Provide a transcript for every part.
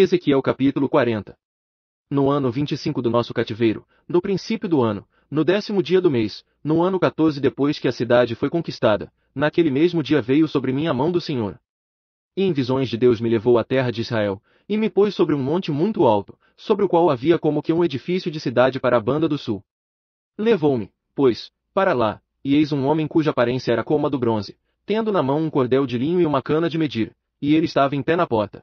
Ezequiel capítulo 40 No ano 25 do nosso cativeiro, no princípio do ano, no décimo dia do mês, no ano 14 depois que a cidade foi conquistada, naquele mesmo dia veio sobre mim a mão do Senhor. E em visões de Deus me levou à terra de Israel, e me pôs sobre um monte muito alto, sobre o qual havia como que um edifício de cidade para a banda do sul. Levou-me, pois, para lá, e eis um homem cuja aparência era como a do bronze, tendo na mão um cordel de linho e uma cana de medir, e ele estava em pé na porta.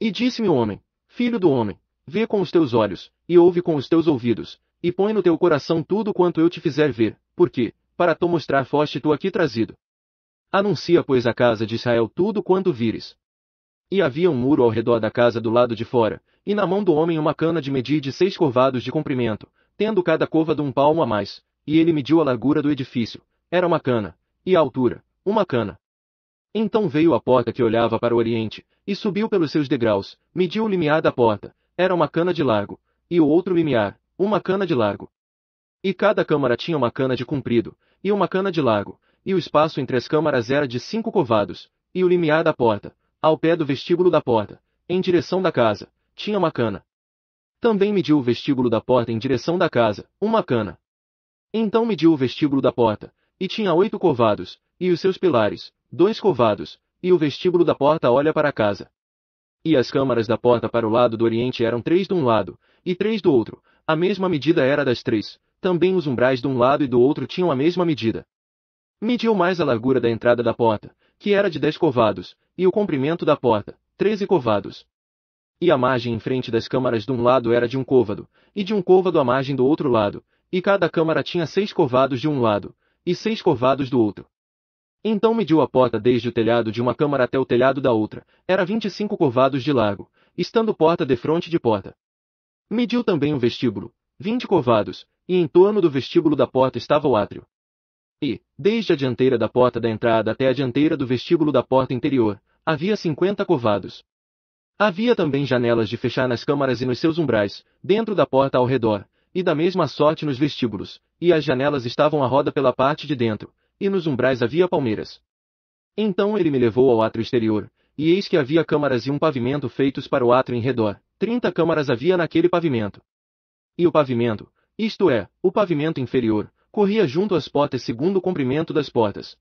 E disse-me o homem: Filho do homem, vê com os teus olhos, e ouve com os teus ouvidos, e põe no teu coração tudo quanto eu te fizer ver, porque, para tu mostrar foste tu aqui trazido. Anuncia, pois, à casa de Israel tudo quanto vires. E havia um muro ao redor da casa do lado de fora, e na mão do homem uma cana de medir de seis corvados de comprimento, tendo cada cova de um palmo a mais, e ele mediu a largura do edifício, era uma cana, e a altura, uma cana. Então veio a porta que olhava para o oriente, e subiu pelos seus degraus, mediu o limiar da porta, era uma cana de largo, e o outro limiar, uma cana de largo. E cada câmara tinha uma cana de comprido, e uma cana de largo, e o espaço entre as câmaras era de cinco covados, e o limiar da porta, ao pé do vestíbulo da porta, em direção da casa, tinha uma cana. Também mediu o vestíbulo da porta em direção da casa, uma cana. Então mediu o vestíbulo da porta, e tinha oito covados, e os seus pilares, dois covados, e o vestíbulo da porta olha para a casa. E as câmaras da porta para o lado do oriente eram três de um lado, e três do outro, a mesma medida era das três, também os umbrais de um lado e do outro tinham a mesma medida. Mediu mais a largura da entrada da porta, que era de dez covados, e o comprimento da porta, treze covados. E a margem em frente das câmaras de um lado era de um côvado, e de um côvado a margem do outro lado, e cada câmara tinha seis covados de um lado, e seis covados do outro. Então mediu a porta desde o telhado de uma câmara até o telhado da outra, era 25 covados corvados de largo, estando porta defronte de porta. Mediu também o um vestíbulo, 20 corvados, e em torno do vestíbulo da porta estava o átrio. E, desde a dianteira da porta da entrada até a dianteira do vestíbulo da porta interior, havia 50 corvados. Havia também janelas de fechar nas câmaras e nos seus umbrais, dentro da porta ao redor, e da mesma sorte nos vestíbulos, e as janelas estavam à roda pela parte de dentro, e nos umbrais havia palmeiras. Então ele me levou ao átrio exterior, e eis que havia câmaras e um pavimento feitos para o átrio em redor. Trinta câmaras havia naquele pavimento. E o pavimento, isto é, o pavimento inferior, corria junto às portas segundo o comprimento das portas.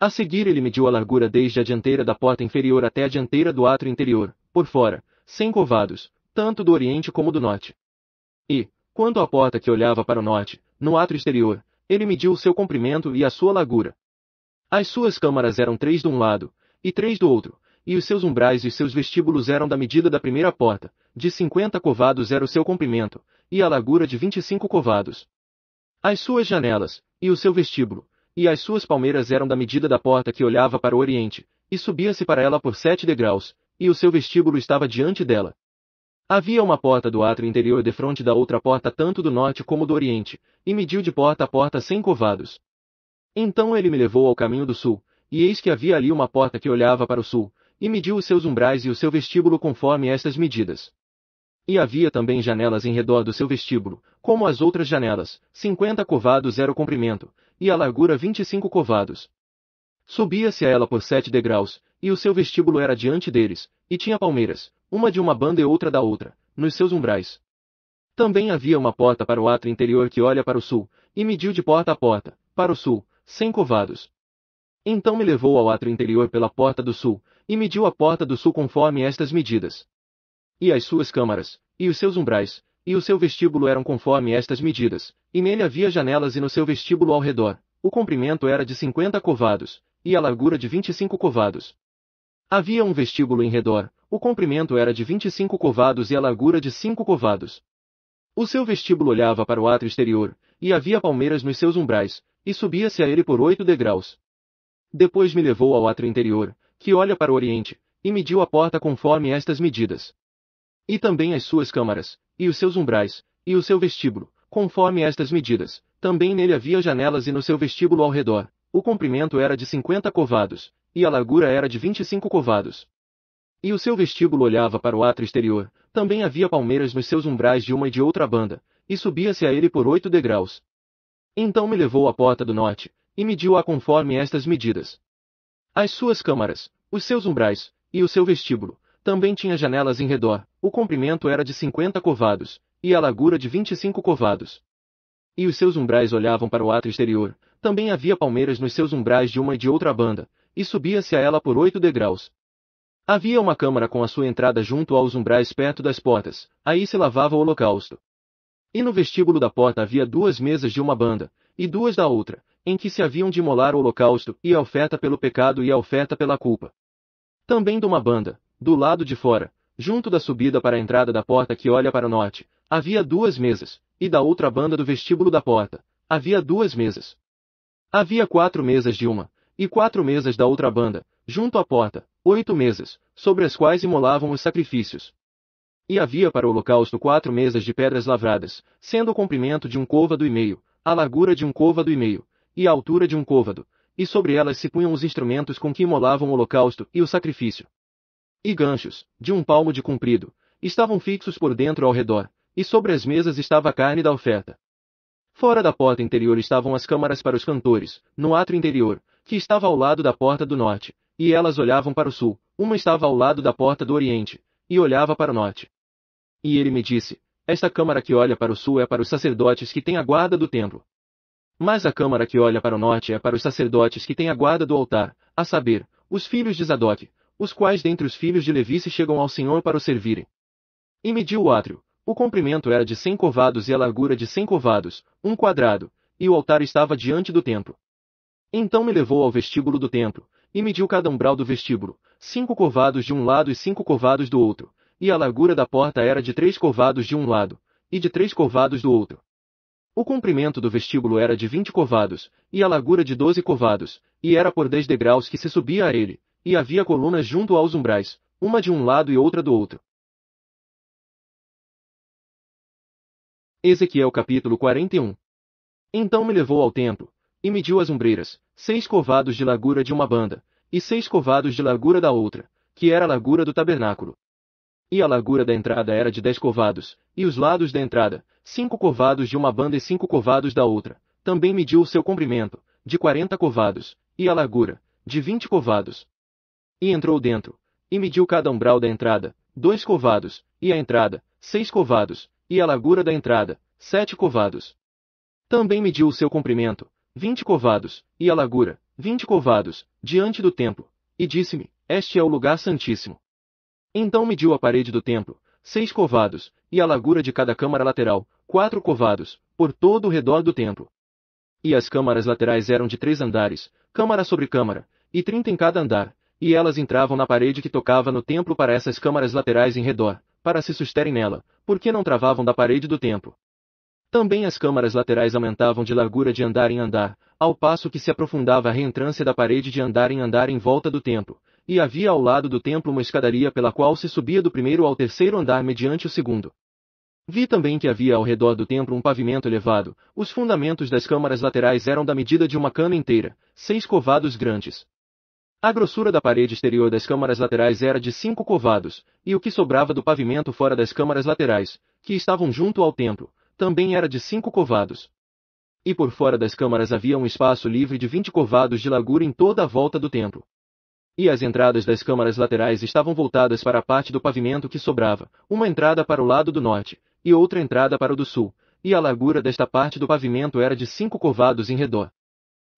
A seguir ele mediu a largura desde a dianteira da porta inferior até a dianteira do átrio interior, por fora, sem covados, tanto do oriente como do norte. E, quanto à porta que olhava para o norte, no átrio exterior, ele mediu o seu comprimento e a sua largura. As suas câmaras eram três de um lado, e três do outro, e os seus umbrais e seus vestíbulos eram da medida da primeira porta, de cinquenta covados era o seu comprimento, e a largura de vinte e cinco covados. As suas janelas, e o seu vestíbulo, e as suas palmeiras eram da medida da porta que olhava para o oriente, e subia-se para ela por sete degraus, e o seu vestíbulo estava diante dela, Havia uma porta do átrio interior defronte da outra porta tanto do norte como do oriente, e mediu de porta a porta sem covados. Então ele me levou ao caminho do sul, e eis que havia ali uma porta que olhava para o sul, e mediu os seus umbrais e o seu vestíbulo conforme estas medidas. E havia também janelas em redor do seu vestíbulo, como as outras janelas, cinquenta covados era o comprimento, e a largura vinte e cinco covados. Subia-se a ela por sete degraus, e o seu vestíbulo era diante deles, e tinha palmeiras, uma de uma banda e outra da outra, nos seus umbrais. Também havia uma porta para o átrio interior que olha para o sul, e mediu de porta a porta, para o sul, sem covados. Então me levou ao átrio interior pela porta do sul, e mediu a porta do sul conforme estas medidas. E as suas câmaras, e os seus umbrais, e o seu vestíbulo eram conforme estas medidas, e nele havia janelas e no seu vestíbulo ao redor, o comprimento era de cinquenta covados, e a largura de vinte e cinco covados. Havia um vestíbulo em redor, o comprimento era de 25 covados e a largura de 5 covados. O seu vestíbulo olhava para o átrio exterior, e havia palmeiras nos seus umbrais, e subia-se a ele por oito degraus. Depois me levou ao átrio interior, que olha para o oriente, e mediu a porta conforme estas medidas. E também as suas câmaras, e os seus umbrais, e o seu vestíbulo, conforme estas medidas. Também nele havia janelas e no seu vestíbulo ao redor. O comprimento era de cinquenta covados, e a largura era de vinte e cinco covados. E o seu vestíbulo olhava para o átrio exterior, também havia palmeiras nos seus umbrais de uma e de outra banda, e subia-se a ele por oito degraus. Então me levou à porta do norte, e mediu-a conforme estas medidas. As suas câmaras, os seus umbrais, e o seu vestíbulo, também tinha janelas em redor, o comprimento era de cinquenta covados, e a largura de vinte e cinco covados. E os seus umbrais olhavam para o átrio exterior, também havia palmeiras nos seus umbrais de uma e de outra banda, e subia-se a ela por oito degraus. Havia uma câmara com a sua entrada junto aos umbrais perto das portas, aí se lavava o holocausto. E no vestíbulo da porta havia duas mesas de uma banda, e duas da outra, em que se haviam de molar o holocausto e a oferta pelo pecado e a oferta pela culpa. Também de uma banda, do lado de fora, junto da subida para a entrada da porta que olha para o norte, havia duas mesas, e da outra banda do vestíbulo da porta, havia duas mesas. Havia quatro mesas de uma, e quatro mesas da outra banda, junto à porta, oito mesas, sobre as quais imolavam os sacrifícios. E havia para o holocausto quatro mesas de pedras lavradas, sendo o comprimento de um côvado e meio, a largura de um côvado e meio, e a altura de um côvado, e sobre elas se punham os instrumentos com que imolavam o holocausto e o sacrifício. E ganchos, de um palmo de comprido, estavam fixos por dentro ao redor, e sobre as mesas estava a carne da oferta. Fora da porta interior estavam as câmaras para os cantores, no átrio interior, que estava ao lado da porta do norte, e elas olhavam para o sul, uma estava ao lado da porta do oriente, e olhava para o norte. E ele me disse: Esta câmara que olha para o sul é para os sacerdotes que têm a guarda do templo. Mas a câmara que olha para o norte é para os sacerdotes que têm a guarda do altar, a saber, os filhos de Zadok, os quais dentre os filhos de Levi se chegam ao Senhor para o servirem. E mediu o átrio. O comprimento era de cem covados e a largura de cem covados, um quadrado, e o altar estava diante do templo. Então me levou ao vestíbulo do templo, e mediu cada umbral do vestíbulo, cinco covados de um lado e cinco covados do outro, e a largura da porta era de três covados de um lado, e de três covados do outro. O comprimento do vestíbulo era de vinte covados, e a largura de doze covados, e era por dez degraus que se subia a ele, e havia colunas junto aos umbrais, uma de um lado e outra do outro. Ezequiel capítulo 41 Então me levou ao templo, e mediu as ombreiras, seis covados de largura de uma banda, e seis covados de largura da outra, que era a largura do tabernáculo. E a largura da entrada era de dez covados, e os lados da entrada, cinco covados de uma banda e cinco covados da outra. Também mediu o seu comprimento, de quarenta covados, e a largura, de vinte covados. E entrou dentro, e mediu cada umbral da entrada, dois covados, e a entrada, seis covados, e a largura da entrada, sete covados. Também mediu o seu comprimento, vinte covados, e a largura, vinte covados, diante do templo. E disse-me, este é o lugar santíssimo. Então mediu a parede do templo, seis covados, e a largura de cada câmara lateral, quatro covados, por todo o redor do templo. E as câmaras laterais eram de três andares, câmara sobre câmara, e trinta em cada andar, e elas entravam na parede que tocava no templo para essas câmaras laterais em redor, para se susterem nela, porque não travavam da parede do templo. Também as câmaras laterais aumentavam de largura de andar em andar, ao passo que se aprofundava a reentrância da parede de andar em andar em volta do templo, e havia ao lado do templo uma escadaria pela qual se subia do primeiro ao terceiro andar mediante o segundo. Vi também que havia ao redor do templo um pavimento elevado, os fundamentos das câmaras laterais eram da medida de uma cana inteira, seis covados grandes. A grossura da parede exterior das câmaras laterais era de cinco covados, e o que sobrava do pavimento fora das câmaras laterais, que estavam junto ao templo, também era de cinco covados. E por fora das câmaras havia um espaço livre de vinte covados de largura em toda a volta do templo. E as entradas das câmaras laterais estavam voltadas para a parte do pavimento que sobrava, uma entrada para o lado do norte, e outra entrada para o do sul, e a largura desta parte do pavimento era de cinco covados em redor.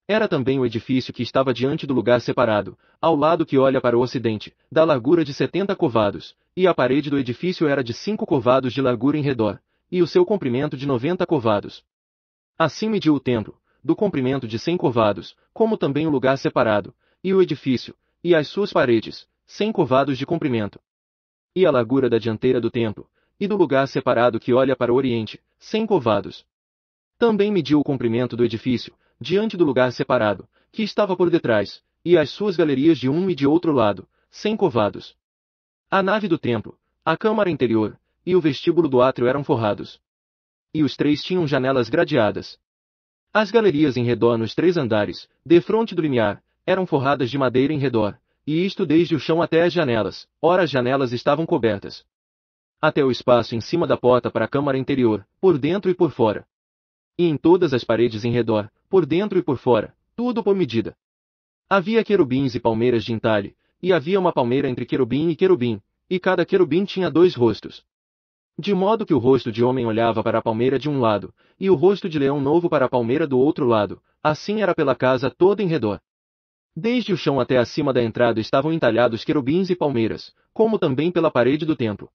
Era também o edifício que estava diante do lugar separado, ao lado que olha para o ocidente, da largura de setenta covados, e a parede do edifício era de cinco covados de largura em redor, e o seu comprimento de 90 covados. Assim mediu o templo, do comprimento de 100 covados, como também o lugar separado, e o edifício, e as suas paredes, 100 covados de comprimento. E a largura da dianteira do templo, e do lugar separado que olha para o oriente, 100 covados. Também mediu o comprimento do edifício, diante do lugar separado, que estava por detrás, e as suas galerias de um e de outro lado, 100 covados. A nave do templo, a câmara interior, e o vestíbulo do átrio eram forrados. E os três tinham janelas gradeadas. As galerias em redor nos três andares, defronte do limiar, eram forradas de madeira em redor, e isto desde o chão até as janelas, ora as janelas estavam cobertas. Até o espaço em cima da porta para a câmara interior, por dentro e por fora. E em todas as paredes em redor, por dentro e por fora, tudo por medida. Havia querubins e palmeiras de entalhe, e havia uma palmeira entre querubim e querubim, e cada querubim tinha dois rostos. De modo que o rosto de homem olhava para a palmeira de um lado, e o rosto de leão novo para a palmeira do outro lado, assim era pela casa toda em redor. Desde o chão até acima da entrada estavam entalhados querubins e palmeiras, como também pela parede do templo.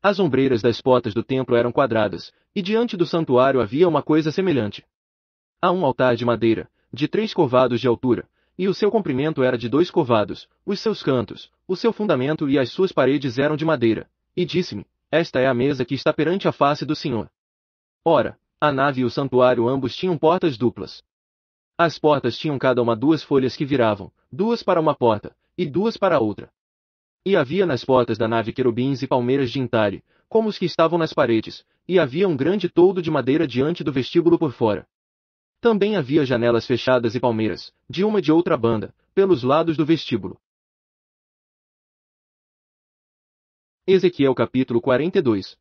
As ombreiras das portas do templo eram quadradas, e diante do santuário havia uma coisa semelhante. Há um altar de madeira, de três covados de altura, e o seu comprimento era de dois covados, os seus cantos, o seu fundamento e as suas paredes eram de madeira. E disse-me, esta é a mesa que está perante a face do Senhor. Ora, a nave e o santuário ambos tinham portas duplas. As portas tinham cada uma duas folhas que viravam, duas para uma porta, e duas para outra. E havia nas portas da nave querubins e palmeiras de entalhe, como os que estavam nas paredes, e havia um grande toldo de madeira diante do vestíbulo por fora. Também havia janelas fechadas e palmeiras, de uma e de outra banda, pelos lados do vestíbulo. Ezequiel capítulo 42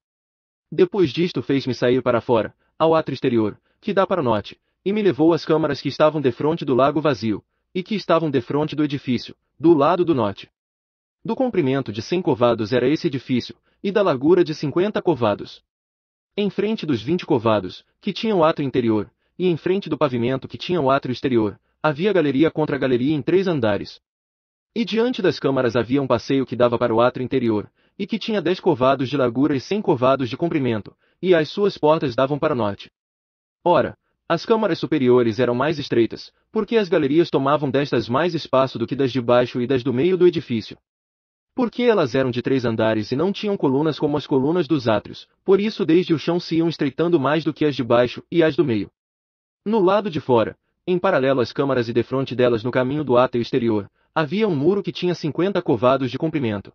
Depois disto fez-me sair para fora, ao átrio exterior, que dá para o norte, e me levou às câmaras que estavam defronte do lago vazio, e que estavam defronte do edifício, do lado do norte. Do comprimento de cem covados era esse edifício, e da largura de cinquenta covados. Em frente dos vinte covados, que tinham átrio interior, e em frente do pavimento que tinham átrio exterior, havia galeria contra galeria em três andares. E diante das câmaras havia um passeio que dava para o átrio interior, e que tinha dez covados de largura e cem covados de comprimento, e as suas portas davam para o norte. Ora, as câmaras superiores eram mais estreitas, porque as galerias tomavam destas mais espaço do que das de baixo e das do meio do edifício. Porque elas eram de três andares e não tinham colunas como as colunas dos átrios, por isso desde o chão se iam estreitando mais do que as de baixo e as do meio. No lado de fora, em paralelo às câmaras e defronte delas no caminho do átrio exterior, havia um muro que tinha cinquenta covados de comprimento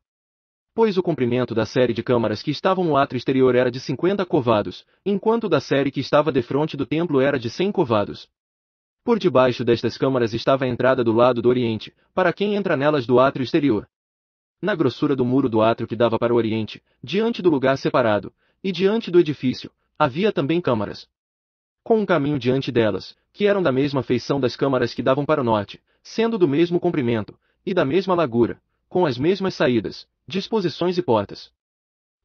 pois o comprimento da série de câmaras que estavam no átrio exterior era de 50 covados, enquanto da série que estava defronte do templo era de 100 covados. Por debaixo destas câmaras estava a entrada do lado do oriente, para quem entra nelas do átrio exterior. Na grossura do muro do átrio que dava para o oriente, diante do lugar separado, e diante do edifício, havia também câmaras. Com um caminho diante delas, que eram da mesma feição das câmaras que davam para o norte, sendo do mesmo comprimento, e da mesma largura, com as mesmas saídas, disposições e portas.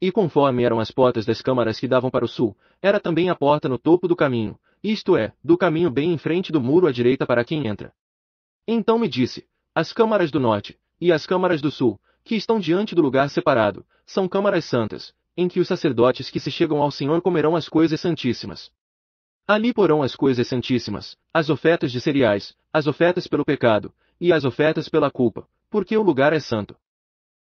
E conforme eram as portas das câmaras que davam para o sul, era também a porta no topo do caminho, isto é, do caminho bem em frente do muro à direita para quem entra. Então me disse: as câmaras do norte e as câmaras do sul, que estão diante do lugar separado, são câmaras santas, em que os sacerdotes que se chegam ao Senhor comerão as coisas santíssimas. Ali porão as coisas santíssimas, as ofertas de cereais, as ofertas pelo pecado, e as ofertas pela culpa, porque o lugar é santo.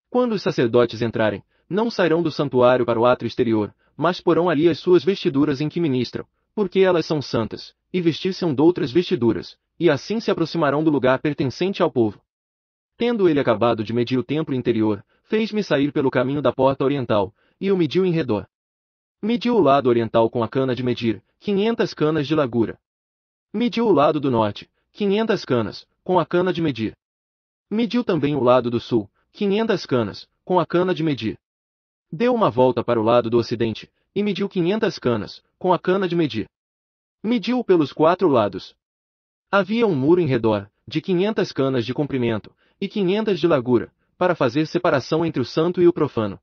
Quando os sacerdotes entrarem, não sairão do santuário para o ato exterior, mas porão ali as suas vestiduras em que ministram, porque elas são santas, e vestir-se-ão doutras vestiduras, e assim se aproximarão do lugar pertencente ao povo. Tendo ele acabado de medir o templo interior, fez-me sair pelo caminho da porta oriental, e o mediu em redor. Mediu o lado oriental com a cana de medir, quinhentas canas de largura. Mediu o lado do norte, quinhentas canas, com a cana de medir. Mediu também o lado do sul, 500 canas, com a cana de medir. Deu uma volta para o lado do ocidente, e mediu 500 canas, com a cana de medir. Mediu pelos quatro lados. Havia um muro em redor, de 500 canas de comprimento, e 500 de largura, para fazer separação entre o santo e o profano.